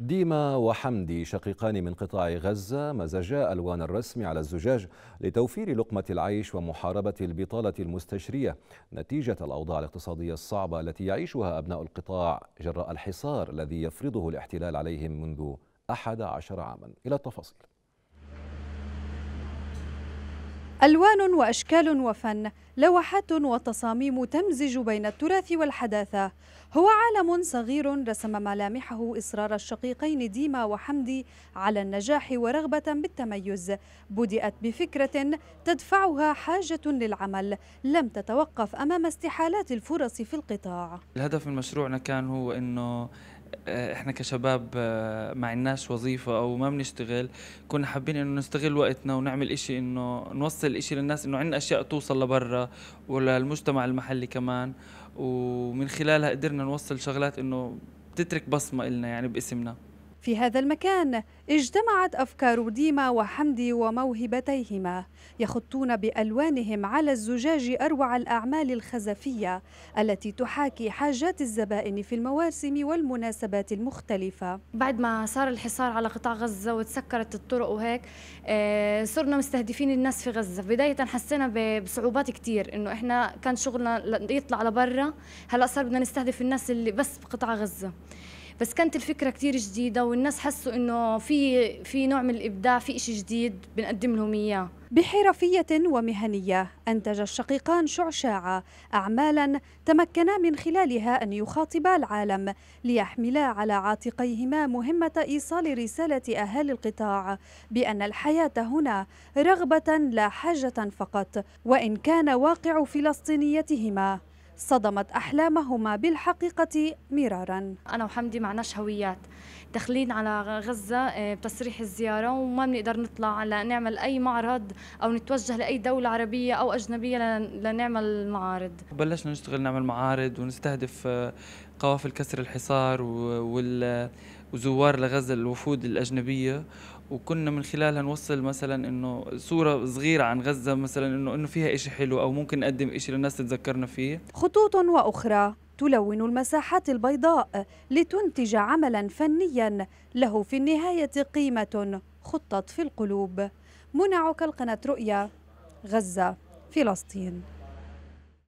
ديما وحمدي شقيقان من قطاع غزة مزجا ألوان الرسم على الزجاج لتوفير لقمة العيش ومحاربة البطالة المستشرية نتيجة الأوضاع الاقتصادية الصعبة التي يعيشها أبناء القطاع جراء الحصار الذي يفرضه الاحتلال عليهم منذ 11 عاما إلى التفاصيل ألوان وأشكال وفن لوحات وتصاميم تمزج بين التراث والحداثة هو عالم صغير رسم ملامحه إصرار الشقيقين ديما وحمدي على النجاح ورغبة بالتميز بدأت بفكرة تدفعها حاجة للعمل لم تتوقف أمام استحالات الفرص في القطاع الهدف من مشروعنا كان هو أنه آه، احنا كشباب آه، ما عندناش وظيفه او ما بنشتغل كنا حابين انه نستغل وقتنا ونعمل اشي انه نوصل اشي للناس انه عندنا اشياء توصل لبرا وللمجتمع المحلي كمان ومن خلالها قدرنا نوصل شغلات انه بتترك بصمه إلنا يعني باسمنا في هذا المكان اجتمعت أفكار ديما وحمدي وموهبتيهما يخطون بألوانهم على الزجاج أروع الأعمال الخزفية التي تحاكي حاجات الزبائن في المواسم والمناسبات المختلفة بعد ما صار الحصار على قطاع غزة وتسكرت الطرق وهيك آه، صرنا مستهدفين الناس في غزة بداية حسينا بصعوبات كتير إنه إحنا كان شغلنا يطلع لبرا هلأ صار بدنا نستهدف الناس اللي بس بقطاع غزة بس كانت الفكره كثير جديده والناس حسوا انه في في نوع من الابداع في شيء جديد بنقدم لهم اياه بحرفيه ومهنيه انتج الشقيقان شعشاعه اعمالا تمكنا من خلالها ان يخاطبا العالم ليحملا على عاتقيهما مهمه ايصال رساله اهالي القطاع بان الحياه هنا رغبه لا حاجه فقط وان كان واقع فلسطينيتهما صدمت أحلامهما بالحقيقة مرارا أنا وحمدي معناش هويات داخلين على غزة آه، بتصريح الزيارة وما بنقدر نطلع لنعمل أي معرض أو نتوجه لأي دولة عربية أو أجنبية لنعمل معارض بلشنا نشتغل نعمل معارض ونستهدف آه، قوافل كسر الحصار وزوار لغزة الوفود الأجنبية وكنا من خلالها نوصل مثلا انه صوره صغيره عن غزه مثلا انه انه فيها شيء حلو او ممكن نقدم شيء للناس تتذكرنا فيه خطوط واخرى تلون المساحات البيضاء لتنتج عملا فنيا له في النهايه قيمه خطت في القلوب منى القناه رؤيا غزه فلسطين